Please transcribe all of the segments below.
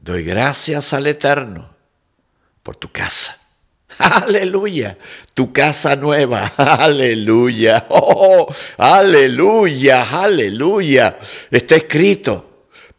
Doy gracias al Eterno por tu casa. Aleluya, tu casa nueva, aleluya, oh, aleluya, aleluya. Está escrito,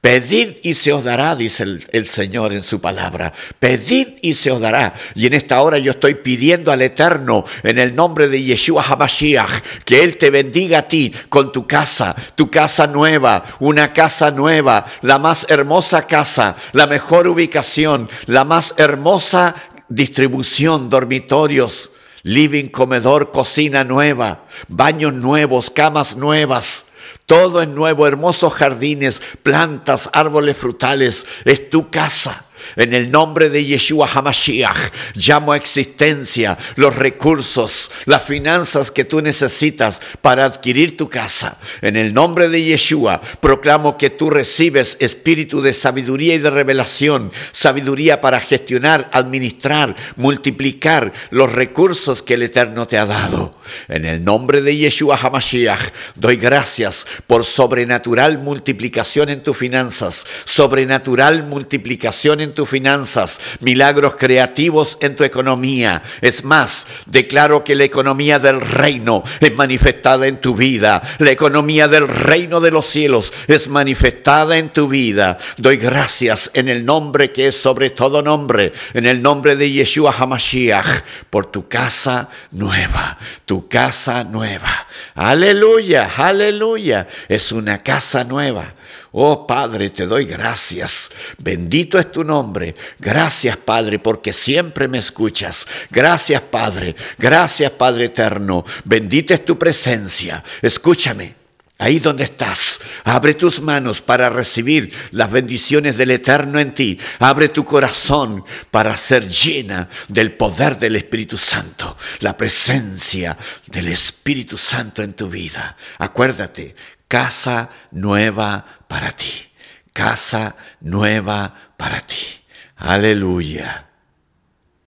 Pedid y se os dará, dice el, Señor en su palabra. Pedid y se os dará. Y en esta hora yo estoy pidiendo al Eterno, en el nombre de Yeshua HaMashiach, que Él te bendiga a ti con tu casa, tu casa nueva, una casa nueva, la más hermosa casa, la mejor ubicación, la más hermosa distribución, dormitorios, living, comedor, cocina nueva, baños nuevos, camas nuevas todo es nuevo, hermosos jardines, plantas, árboles frutales. Es tu casa. En el nombre de Yeshua Hamashiach, llamo a existencia los recursos, las finanzas que tú necesitas para adquirir tu casa. En el nombre de Yeshua, proclamo que tú recibes espíritu de sabiduría y de revelación, sabiduría para gestionar, administrar, multiplicar los recursos que el Eterno te ha dado. En el nombre de Yeshua Hamashiach, doy gracias por sobrenatural multiplicación en tus finanzas, sobrenatural multiplicación en tu tus finanzas, milagros creativos en tu economía. Es más, declaro que la economía del reino es manifestada en tu vida. La economía del reino de los cielos es manifestada en tu vida. Doy gracias en el nombre que es sobre todo nombre, en el nombre de Yeshua Hamashiach, por tu casa nueva, tu casa nueva. Aleluya, aleluya. Es una casa nueva. Oh Padre, te doy gracias. Bendito es tu nombre Gracias, Padre, porque siempre me escuchas. Gracias, Padre. Gracias, Padre eterno. Bendita es tu presencia. Escúchame. Ahí donde estás, abre tus manos para recibir las bendiciones del Eterno en ti. Abre tu corazón para ser llena del poder del Espíritu Santo, la presencia del Espíritu Santo en tu vida. Acuérdate, casa nueva para ti, casa nueva para ti. Aleluya.